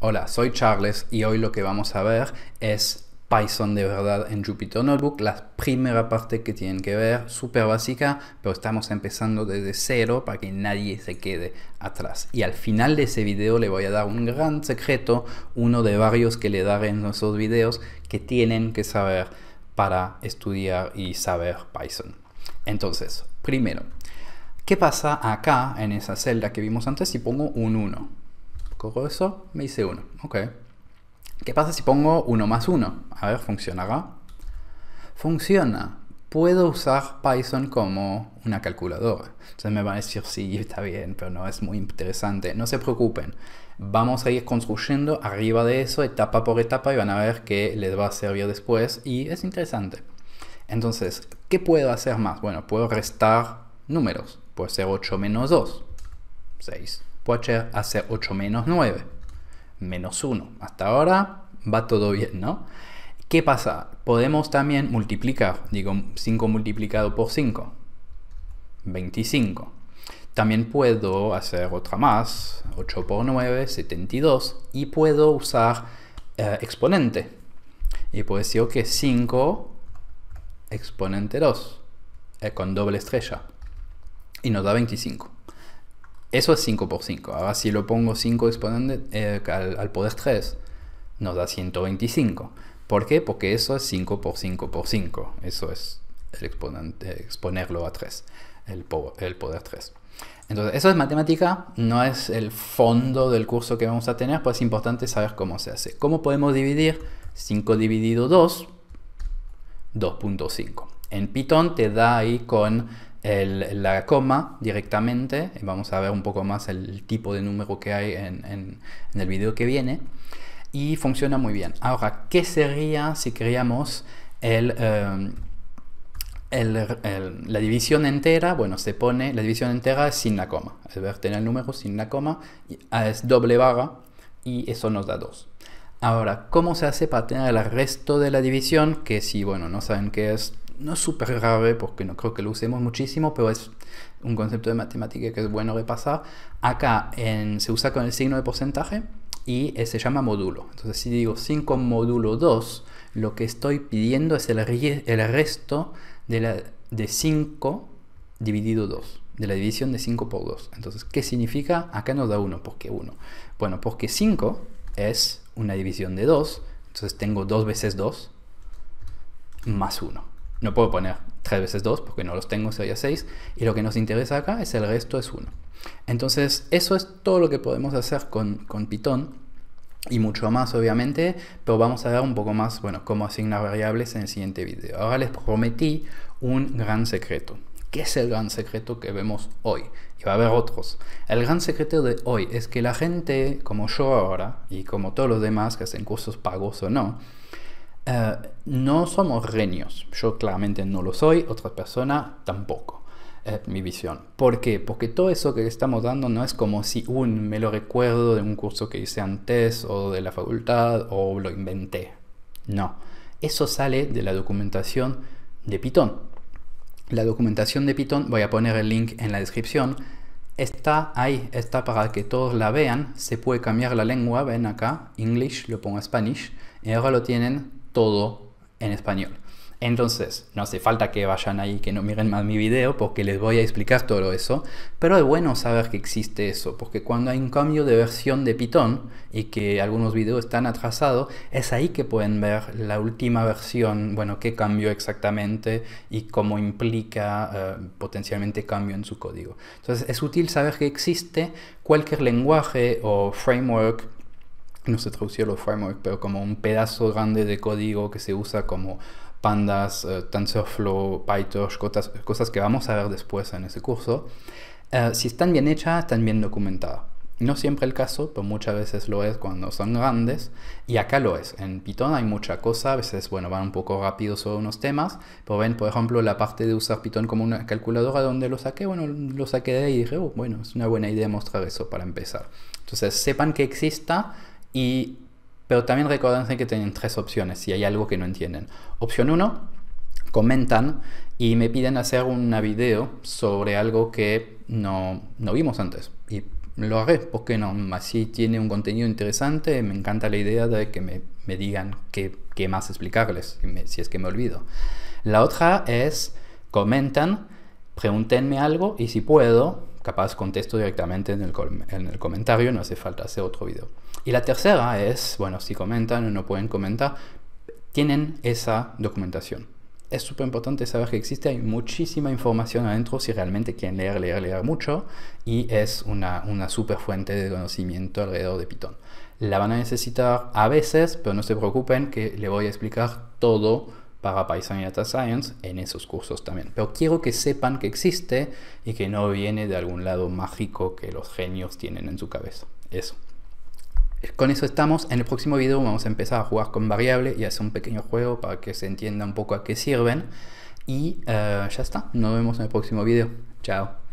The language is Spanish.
Hola, soy Charles y hoy lo que vamos a ver es Python de verdad en Jupyter Notebook, la primera parte que tienen que ver, súper básica, pero estamos empezando desde cero para que nadie se quede atrás. Y al final de ese video le voy a dar un gran secreto, uno de varios que le daré en nuestros videos que tienen que saber para estudiar y saber Python. Entonces, primero, ¿qué pasa acá en esa celda que vimos antes si pongo un 1? Corro eso, me hice uno. Ok. ¿Qué pasa si pongo uno más uno? A ver, ¿funcionará? Funciona. Puedo usar Python como una calculadora. Entonces me van a decir, sí, está bien, pero no es muy interesante. No se preocupen. Vamos a ir construyendo arriba de eso, etapa por etapa, y van a ver que les va a servir después. Y es interesante. Entonces, ¿qué puedo hacer más? Bueno, puedo restar números. Puede ser 8 menos 2. 6 puedo hacer 8 menos 9, menos 1. Hasta ahora va todo bien, ¿no? ¿Qué pasa? Podemos también multiplicar, digo, 5 multiplicado por 5, 25. También puedo hacer otra más, 8 por 9, 72, y puedo usar eh, exponente. Y puedo decir que 5 exponente 2, eh, con doble estrella, y nos da 25. Eso es 5 por 5. Ahora si lo pongo 5 exponente eh, al, poder 3, nos da 125. ¿Por qué? Porque eso es 5 por 5 por 5. Eso es el exponente, eh, exponerlo a 3, el, el poder 3. Entonces, eso es matemática, no es el fondo del curso que vamos a tener, pues es importante saber cómo se hace. ¿Cómo podemos dividir 5 dividido 2? 2.5. En Python te da ahí con la coma directamente, eh, vamos a ver un poco más el tipo de número que hay en, el video que viene, y funciona muy bien. Ahora, ¿qué sería si creamos el... Eh, la división entera, bueno, se pone, la división entera sin la coma. es ver tener el número sin la coma es doble barra y eso nos da 2. Ahora, ¿cómo se hace para tener el resto de la división? Que si, bueno, no saben qué es, no es súper grave porque no creo que lo usemos muchísimo, pero es un concepto de matemática que es bueno repasar. Acá se usa con el signo de porcentaje y eh, se llama módulo. Entonces si digo 5 módulo 2, lo que estoy pidiendo es el, resto de, de 5 dividido 2 de la división de 5 por 2. Entonces, ¿qué significa? Acá nos da 1. ¿Por qué 1? Bueno, porque 5 es una división de 2. Entonces tengo 2 veces 2 más 1 no puedo poner 3 veces 2 porque no los tengo, sería 6. Y lo que nos interesa acá es el resto es 1. Entonces, eso es todo lo que podemos hacer con, con Python y mucho más obviamente, pero vamos a ver un poco más, bueno, cómo asignar variables en el siguiente video. Ahora les prometí un gran secreto. ¿Qué es el gran secreto que vemos hoy? Y va a haber otros. El gran secreto de hoy es que la gente, como yo ahora, y como todos los demás que hacen cursos pagos o no, eh, no somos genios. Yo claramente no lo soy, otra persona tampoco. Es mi visión. ¿Por qué? Porque todo eso que estamos dando no es como si un me lo recuerdo de un curso que hice antes o de la facultad o lo inventé. No. Eso sale de la documentación de Python. La documentación de Python, voy a poner el link en la descripción, está ahí, está para que todos la vean. Se puede cambiar la lengua, ven acá, English, lo pongo Spanish, y ahora lo tienen todo en español. Entonces, no hace falta que vayan ahí, que no miren más mi video, porque les voy a explicar todo eso. Pero es bueno saber que existe eso, porque cuando hay un cambio de versión de Python y que algunos videos están atrasados, es ahí que pueden ver la última versión, bueno, qué cambió exactamente y cómo implica eh, potencialmente cambio en su código. Entonces, es útil saber que existe cualquier lenguaje o framework no sé traducirlo los frameworks pero como un pedazo grande de código que se usa como pandas, eh, TensorFlow, PyTorch, cosas, cosas, que vamos a ver después en ese curso, eh, si están bien hechas, están bien documentadas. No siempre el caso, pero muchas veces lo es cuando son grandes. Y acá lo es. En Python hay mucha cosa. A veces, bueno, van un poco rápido sobre unos temas. Pero ven, por ejemplo, la parte de usar Python como una calculadora donde lo saqué. Bueno, lo saqué de ahí y dije, oh, bueno, es una buena idea mostrar eso para empezar. Entonces, sepan que exista, pero también recuérdense que tienen tres opciones si hay algo que no entienden. Opción 1, comentan y me piden hacer un video sobre algo que no, no vimos antes. Y lo haré, porque no, así tiene un contenido interesante, me encanta la idea de que me, me digan qué, qué, más explicarles, si es que me olvido. La otra es, comentan, pregúntenme algo y si puedo, capaz contesto directamente en el, comentario, no hace falta hacer otro video. Y la tercera es, bueno, si comentan o no pueden comentar, tienen esa documentación. Es súper importante saber que existe, hay muchísima información adentro si realmente quieren leer, leer, leer mucho y es una, una fuente de conocimiento alrededor de Python. La van a necesitar a veces, pero no se preocupen que le voy a explicar todo para Python y Data Science en esos cursos también. Pero quiero que sepan que existe y que no viene de algún lado mágico que los genios tienen en su cabeza. Eso. Con eso estamos. En el próximo video vamos a empezar a jugar con variable y hacer un pequeño juego para que se entienda un poco a qué sirven. Y eh, ya está. Nos vemos en el próximo video. Chao.